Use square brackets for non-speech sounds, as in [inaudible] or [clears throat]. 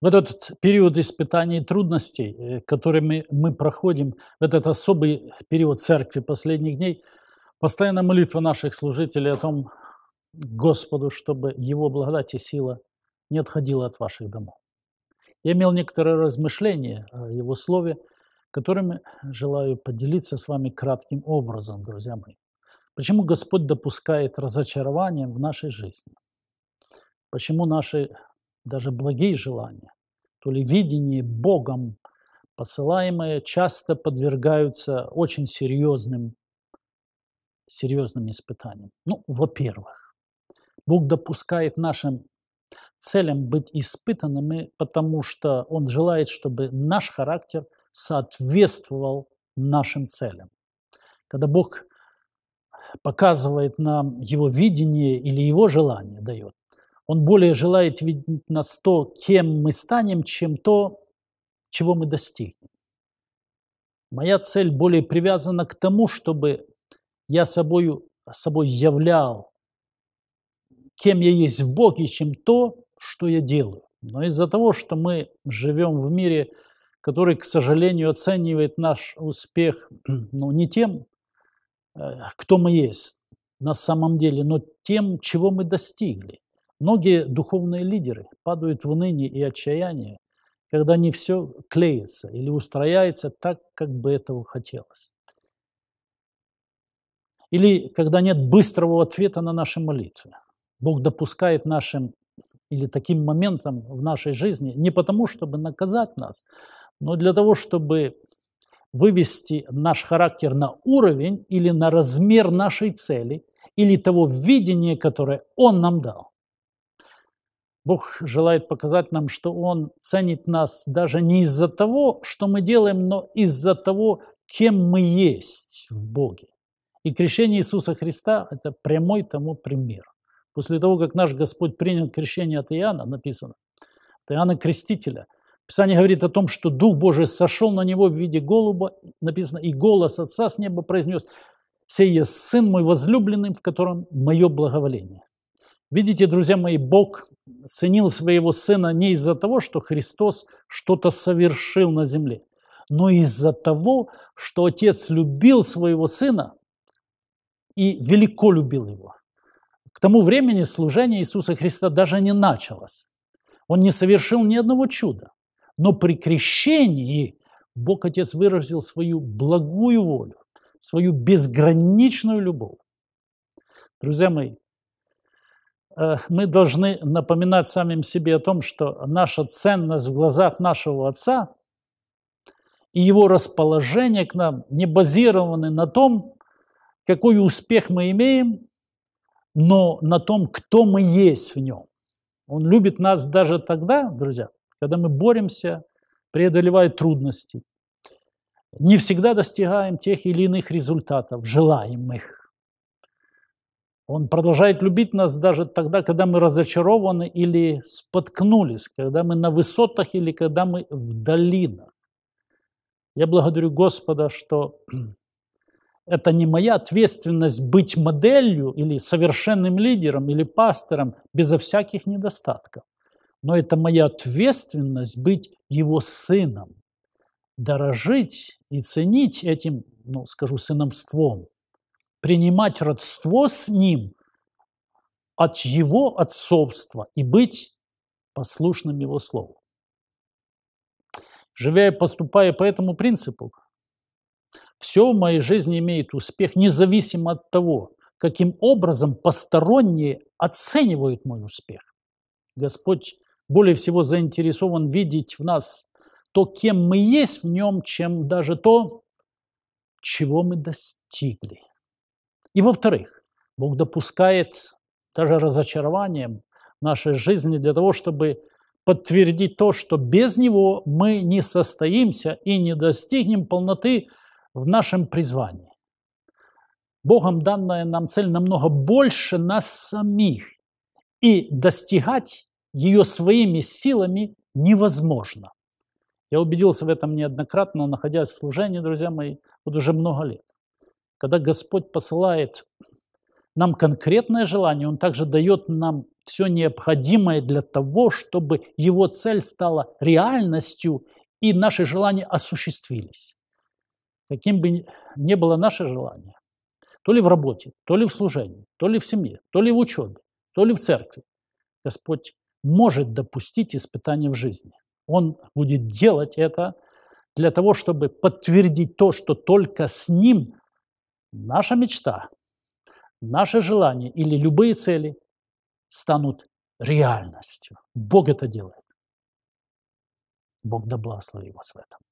В этот период испытаний и трудностей, э, которыми мы проходим, этот особый период церкви последних дней, постоянно молитва наших служителей о том, Господу, чтобы Его благодать и сила не отходила от ваших домов. Я имел некоторые размышления о Его Слове, которыми желаю поделиться с вами кратким образом, друзья мои. Почему Господь допускает разочарование в нашей жизни? Почему наши даже благие желания, то ли видение Богом посылаемые часто подвергаются очень серьезным, серьезным испытаниям. Ну, во-первых, Бог допускает нашим целям быть испытанными, потому что Он желает, чтобы наш характер соответствовал нашим целям. Когда Бог показывает нам его видение или его желание дает, он более желает видеть нас то, кем мы станем, чем то, чего мы достигнем. Моя цель более привязана к тому, чтобы я собою, собой являл, кем я есть в Боге, чем то, что я делаю. Но из-за того, что мы живем в мире, который, к сожалению, оценивает наш успех [clears throat] ну, не тем, э, кто мы есть на самом деле, но тем, чего мы достигли. Многие духовные лидеры падают в уныние и отчаяние, когда не все клеится или устрояется так, как бы этого хотелось. Или когда нет быстрого ответа на наши молитвы. Бог допускает нашим или таким моментом в нашей жизни не потому, чтобы наказать нас, но для того, чтобы вывести наш характер на уровень или на размер нашей цели или того видения, которое Он нам дал. Бог желает показать нам, что Он ценит нас даже не из-за того, что мы делаем, но из-за того, кем мы есть в Боге. И крещение Иисуса Христа – это прямой тому пример. После того, как наш Господь принял крещение от Иоанна, написано, от Иоанна Крестителя, Писание говорит о том, что Дух Божий сошел на него в виде голуба, написано, и голос Отца с неба произнес, «Сей есть Сын мой возлюбленный, в котором мое благоволение». Видите, друзья мои, Бог ценил своего сына не из-за того, что Христос что-то совершил на земле, но из-за того, что отец любил своего сына и велико любил его. К тому времени служение Иисуса Христа даже не началось. Он не совершил ни одного чуда. Но при крещении Бог Отец выразил свою благую волю, свою безграничную любовь. Друзья мои, Э, мы должны напоминать самим себе о том, что наша ценность в глазах нашего Отца и его расположение к нам не базированы на том, какой успех мы имеем, но на том, кто мы есть в нем. Он любит нас даже тогда, друзья, когда мы боремся, преодолевая трудности. Не всегда достигаем тех или иных результатов, желаемых. Он продолжает любить нас даже тогда, когда мы разочарованы или споткнулись, когда мы на высотах или когда мы в долинах. Я благодарю Господа, что [clears throat] это не моя ответственность быть моделью или совершенным лидером или пастором безо всяких недостатков. Но это моя ответственность быть его сыном, дорожить и ценить этим, ну, скажу, сыновством, принимать родство с Ним от Его отцовства и быть послушным Его Слову. Живя и поступая по этому принципу, все в моей жизни имеет успех, независимо от того, каким образом посторонние оценивают мой успех. Господь более всего заинтересован видеть в нас то, кем мы есть в нем, чем даже то, чего мы достигли. И во-вторых, Бог допускает даже разочарованием нашей жизни для того, чтобы подтвердить то, что без Него мы не состоимся и не достигнем полноты в нашем призвании. Богом данная нам цель намного больше нас самих, и достигать ее своими силами невозможно. Я убедился в этом неоднократно, находясь в служении, друзья мои, вот уже много лет. Когда Господь посылает нам конкретное желание, Он также дает нам все необходимое для того, чтобы Его цель стала реальностью и наши желания осуществились. Каким бы ни было наше желание, то ли в работе, то ли в служении, то ли в семье, то ли в учебе, то ли в церкви, Господь может допустить испытания в жизни. Он будет делать это для того, чтобы подтвердить то, что только с Ним наша мечта, наше желание или любые цели станут реальностью. Бог это делает. Бог да благословит вас в этом.